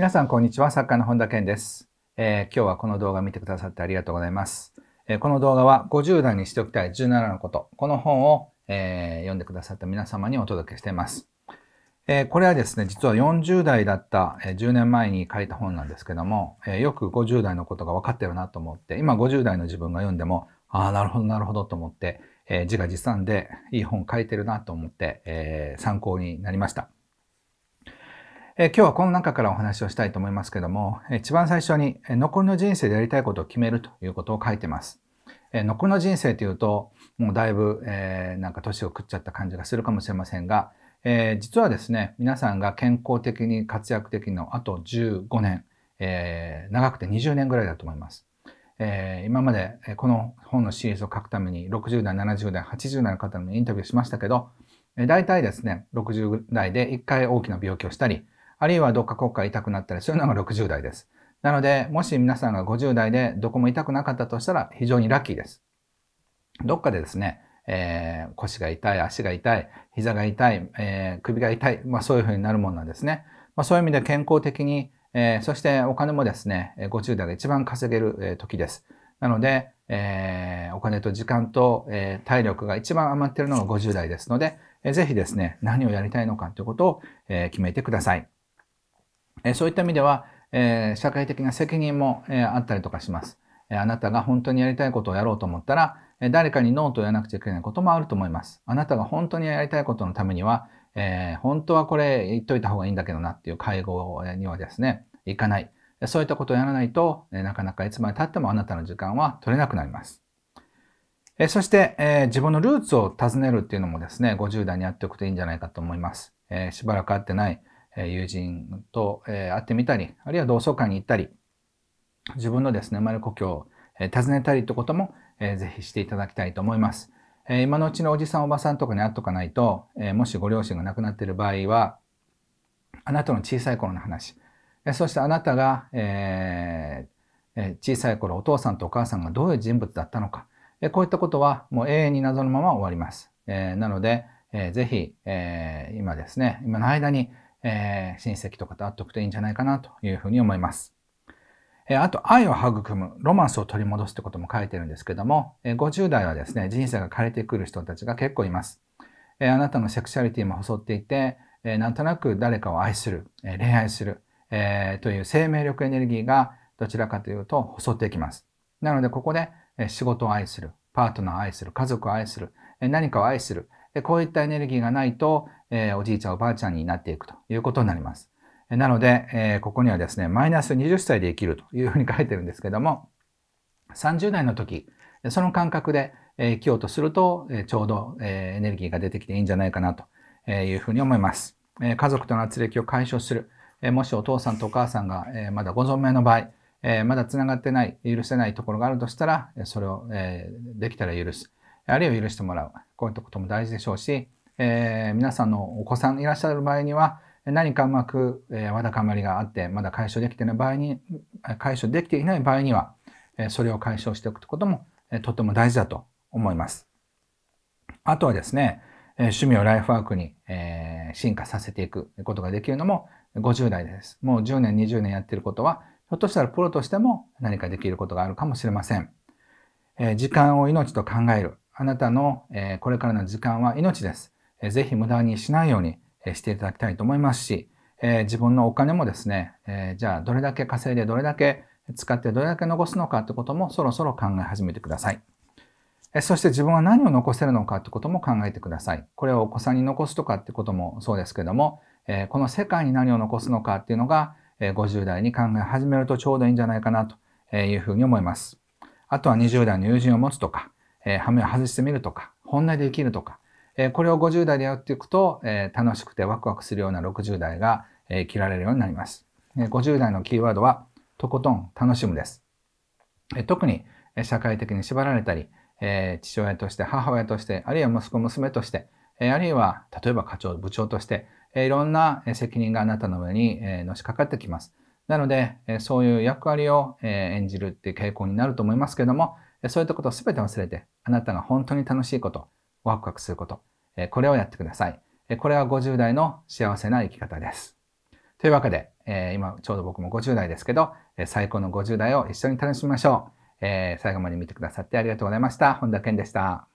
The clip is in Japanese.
皆さんこんにちは、作家の本田健です、えー、今日はこの動画見てくださってありがとうございます。えー、この動画は50代にしておきたい17のこと、この本を、えー、読んでくださった皆様にお届けしています。えこれはですね、実は40代だったえ10年前に書いた本なんですけども、えよく50代のことが分かってるなと思って、今50代の自分が読んでも、ああ、なるほど、なるほどと思って、え自画自賛でいい本書いてるなと思って、え参考になりました。え今日はこの中からお話をしたいと思いますけども、一番最初に残りの人生でやりたいことを決めるということを書いてます。え残りの人生というと、もうだいぶ、えー、なんか年を食っちゃった感じがするかもしれませんが、えー、実はですね、皆さんが健康的に活躍的のあと15年、えー、長くて20年ぐらいだと思います。え今までこの本のシリーズを書くために60代、70代、80代の方にインタビューしましたけど、大体ですね、60代で1回大きな病気をしたり、あるいはどっかこっか痛くなったりするのが60代です。なので、もし皆さんが50代でどこも痛くなかったとしたら非常にラッキーです。どっかでですね、えー、腰が痛い、足が痛い、膝が痛い、えー、首が痛い、まあそういうふうになるもんなんですね。まあそういう意味で健康的に、えー、そしてお金もですね、50代が一番稼げる時です。なので、えー、お金と時間と、えー、体力が一番余っているのが50代ですので、えー、ぜひですね、何をやりたいのかということを、えー、決めてください。えそういった意味では、え社会的な責任も、えあったりとかします。えあなたが本当にやりたいことをやろうと思ったら、え誰かにノーと言わなくちゃいけないこともあると思います。あなたが本当にやりたいことのためには、えー、本当はこれ言っといた方がいいんだけどなっていう会合にはですね、行かない。そういったことをやらないと、なかなかいつまで経ってもあなたの時間は取れなくなります。えそして、えー、自分のルーツを尋ねるっていうのもですね、50代にやっておくといいんじゃないかと思います。えー、しばらく会ってない友人と会ってみたり、あるいは同窓会に行ったり、自分のですね、生まれ故郷を訪ねたりってことも、ぜひしていただきたいと思います。今のうちのおじさんおばさんとかに会っとかないと、もしご両親が亡くなっている場合は、あなたの小さい頃の話、そしてあなたが、えー、小さい頃お父さんとお母さんがどういう人物だったのか、こういったことはもう永遠に謎のまま終わります。えなので、えー、ぜひ、え今ですね、今の間にえー、親戚とかと会っておくといいんじゃないかなというふうに思います。えー、あと、愛を育む、ロマンスを取り戻すってことも書いてるんですけども、えー、50代はですね、人生が枯れてくる人たちが結構います。えあなたのセクシャリティも細っていて、えなんとなく誰かを愛する、え恋愛する、えという生命力エネルギーがどちらかというと細っていきます。なので、ここで、え仕事を愛する、パートナーを愛する、家族を愛する、え何かを愛する、でこういったエネルギーがないと、えー、おじいちゃんおばあちゃんになっていくということになります。なので、えー、ここにはですね、マイナス20歳で生きるというふうに書いてるんですけども、30代の時、その感覚で生きようとすると、ちょうどエネルギーが出てきていいんじゃないかなというふうに思います。家族との圧力を解消する。もしお父さんとお母さんがまだご存命の場合、まだ繋がってない、許せないところがあるとしたら、それをできたら許す。あるいは許してもらう。こういったことも大事でしょうし、えー、皆さんのお子さんいらっしゃる場合には、何かうまく、えー、わだかまりがあって、まだ解消できてない場合に、解消できていない場合には、えー、それを解消しておくことも、えー、とても大事だと思います。あとはですね、えー、趣味をライフワークに、えー、進化させていくことができるのも50代です。もう10年、20年やってることは、ひょっとしたらプロとしても何かできることがあるかもしれません。えー、時間を命と考える。あなたのこれからの時間は命です。ぜひ無駄にしないようにしていただきたいと思いますし、自分のお金もですね、じゃあどれだけ稼いでどれだけ使ってどれだけ残すのかってこともそろそろ考え始めてください。そして自分は何を残せるのかってことも考えてください。これをお子さんに残すとかってこともそうですけども、この世界に何を残すのかっていうのが50代に考え始めるとちょうどいいんじゃないかなというふうに思います。あとは20代の友人を持つとか、えー、羽目を外してみるとか、本音で生きるとか、えー、これを50代でやっていくと、えー、楽しくてワクワクするような60代が、えー、切られるようになります。えー、50代のキーワードは、とことん楽しむです。えー、特に、えー、社会的に縛られたり、えー、父親として母親として、あるいは息子娘として、えー、あるいは例えば課長部長として、えー、いろんな責任があなたの上に、えー、のしかかってきます。なので、そういう役割をえ演じるっていう傾向になると思いますけども、そういったことを全て忘れて、あなたが本当に楽しいこと、ワクワクすること、これをやってください。これは50代の幸せな生き方です。というわけで、今ちょうど僕も50代ですけど、最高の50代を一緒に楽しみましょう。最後まで見てくださってありがとうございました。本田健でした。